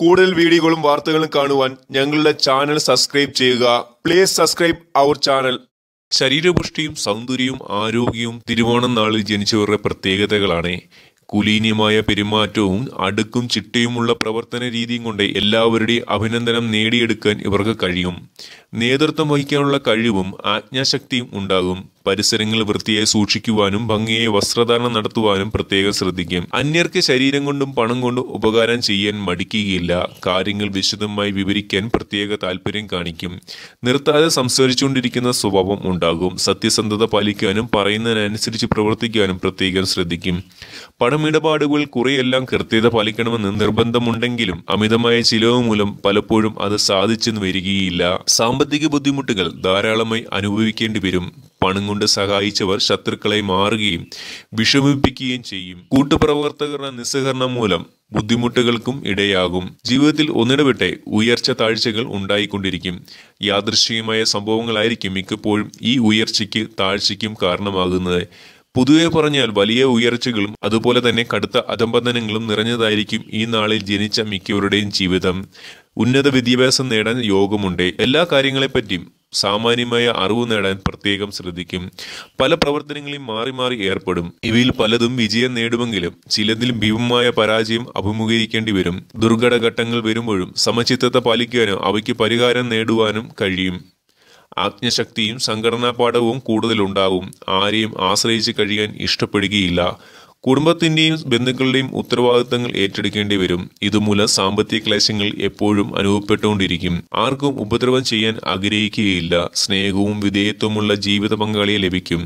കൂടുതൽ വീഡിയോകളും വാർത്തകളും കാണുവാൻ ഞങ്ങളുടെ ചാനൽ സബ്സ്ക്രൈബ് ചെയ്യുക പ്ലീസ് സബ്സ്ക്രൈബ് അവർ ചാനൽ ശരീരപുഷ്ടിയും സൗന്ദര്യവും ആരോഗ്യവും തിരുവോണം നാളിൽ ജനിച്ചവരുടെ പ്രത്യേകതകളാണ് കുലീനീയമായ പെരുമാറ്റവും അടുക്കും ചിട്ടയുമുള്ള പ്രവർത്തന രീതിയും കൊണ്ട് എല്ലാവരുടെയും അഭിനന്ദനം നേടിയെടുക്കാൻ ഇവർക്ക് കഴിയും നേതൃത്വം വഹിക്കാനുള്ള കഴിവും ആജ്ഞാശക്തിയും ഉണ്ടാകും പരിസരങ്ങൾ വൃത്തിയായി സൂക്ഷിക്കുവാനും ഭംഗിയെ വസ്ത്രധാരണം നടത്തുവാനും പ്രത്യേകം ശ്രദ്ധിക്കും അന്യർക്ക് ശരീരം കൊണ്ടും പണം കൊണ്ടും ഉപകാരം ചെയ്യാൻ മടിക്കുകയില്ല കാര്യങ്ങൾ വിശദമായി വിവരിക്കാൻ പ്രത്യേക താല്പര്യം കാണിക്കും നിർത്താതെ സംസാരിച്ചുകൊണ്ടിരിക്കുന്ന സ്വഭാവം ഉണ്ടാകും സത്യസന്ധത പാലിക്കാനും പറയുന്നതിനനുസരിച്ച് പ്രവർത്തിക്കാനും പ്രത്യേകം ശ്രദ്ധിക്കും പണമിടപാടുകൾ കുറെയെല്ലാം കൃത്യത പാലിക്കണമെന്ന് നിർബന്ധമുണ്ടെങ്കിലും അമിതമായ ചിലവ് മൂലം പലപ്പോഴും അത് സാധിച്ചെന്ന് വരികയില്ല സാമ്പത്തിക ബുദ്ധിമുട്ടുകൾ ധാരാളമായി അനുഭവിക്കേണ്ടി വരും പണം കൊണ്ട് സഹായിച്ചവർ ശത്രുക്കളെ മാറുകയും വിഷമിപ്പിക്കുകയും ചെയ്യും കൂട്ടുപ്രവർത്തകരുടെ നിസ്സഹരണം മൂലം ബുദ്ധിമുട്ടുകൾക്കും ഇടയാകും ജീവിതത്തിൽ ഒന്നിടവിട്ടെ ഉയർച്ച താഴ്ചകൾ ഉണ്ടായിക്കൊണ്ടിരിക്കും യാദൃശ്ചികമായ സംഭവങ്ങളായിരിക്കും മിക്കപ്പോഴും ഈ ഉയർച്ചയ്ക്ക് താഴ്ചയ്ക്കും കാരണമാകുന്നത് പൊതുവെ പറഞ്ഞാൽ വലിയ ഉയർച്ചകളും അതുപോലെ തന്നെ കടുത്ത അധംബന്ധനങ്ങളും നിറഞ്ഞതായിരിക്കും ഈ നാളിൽ ജനിച്ച മിക്കവരുടെയും ജീവിതം ഉന്നത വിദ്യാഭ്യാസം നേടാൻ യോഗമുണ്ട് എല്ലാ കാര്യങ്ങളെപ്പറ്റിയും സാമാന്യമായ അറിവ് നേടാൻ പ്രത്യേകം ശ്രദ്ധിക്കും പല പ്രവർത്തനങ്ങളിൽ മാറി മാറി ഏർപ്പെടും ഇവയിൽ പലതും വിജയം നേടുമെങ്കിലും ചിലതിൽ ഭീമമായ പരാജയം അഭിമുഖീകരിക്കേണ്ടി വരും ദുർഘടഘട്ടങ്ങൾ വരുമ്പോഴും സമചിത്തത പാലിക്കാനും അവയ്ക്ക് പരിഹാരം നേടുവാനും കഴിയും ആജ്ഞശക്തിയും സംഘടനാപാഠവും കൂടുതലുണ്ടാവും ആരെയും ആശ്രയിച്ച് കഴിയാൻ ഇഷ്ടപ്പെടുകയില്ല കുടുംബത്തിന്റെയും ബന്ധുക്കളുടെയും ഉത്തരവാദിത്തങ്ങൾ ഏറ്റെടുക്കേണ്ടി വരും ഇതുമൂലം സാമ്പത്തിക ക്ലേശങ്ങൾ എപ്പോഴും അനുഭവപ്പെട്ടുകൊണ്ടിരിക്കും ആർക്കും ഉപദ്രവം ചെയ്യാൻ ആഗ്രഹിക്കുകയില്ല സ്നേഹവും വിധേയത്വമുള്ള ജീവിത പങ്കാളിയെ ലഭിക്കും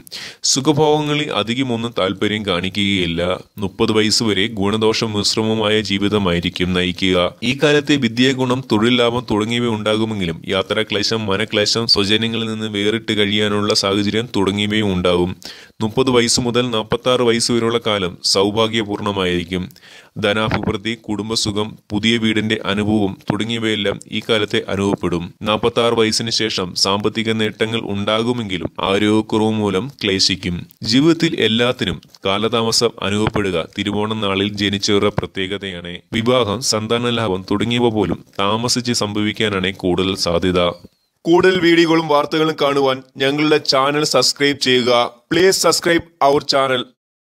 സുഖഭോഗങ്ങളിൽ അധികമൊന്നും താല്പര്യം കാണിക്കുകയില്ല മുപ്പത് വയസ്സ് വരെ ഗുണദോഷം മിശ്രമമായ ജീവിതമായിരിക്കും നയിക്കുക ഈ കാലത്തെ വിദ്യാഗുണം തൊഴിൽ ലാഭം തുടങ്ങിയവ ഉണ്ടാകുമെങ്കിലും യാത്രാക്ലേശം മനക്ലേശം സ്വജനങ്ങളിൽ നിന്ന് വേറിട്ട് കഴിയാനുള്ള സാഹചര്യം തുടങ്ങിയവയും ഉണ്ടാകും മുപ്പത് വയസ്സ് മുതൽ ആറ് വയസ്സ് വരെയുള്ള കാലം സൗഭാഗ്യപൂർണമായിരിക്കും ധനാഭിവൃദ്ധി കുടുംബസുഖം പുതിയ വീടിന്റെ അനുഭവം തുടങ്ങിയവയെല്ലാം ഈ കാലത്തെ അനുഭവപ്പെടും ആറ് വയസ്സിന് ശേഷം സാമ്പത്തിക നേട്ടങ്ങൾ ഉണ്ടാകുമെങ്കിലും ആരോഗ്യക്കുറവ് മൂലം ക്ലേശിക്കും ജീവിതത്തിൽ എല്ലാത്തിനും കാലതാമസം അനുഭവപ്പെടുക തിരുവോണം നാളിൽ ജനിച്ചവരുടെ പ്രത്യേകതയാണ് വിവാഹം സന്താന ലാഭം തുടങ്ങിയവ പോലും താമസിച്ച് സംഭവിക്കാനാണ് കൂടുതൽ സാധ്യത കൂടുതൽ വീഡിയോകളും വാർത്തകളും കാണുവാൻ ഞങ്ങളുടെ ചാനൽ സബ്സ്ക്രൈബ് ചെയ്യുക പ്ലീസ് സബ്സ്ക്രൈബ് അവർ ചാനൽ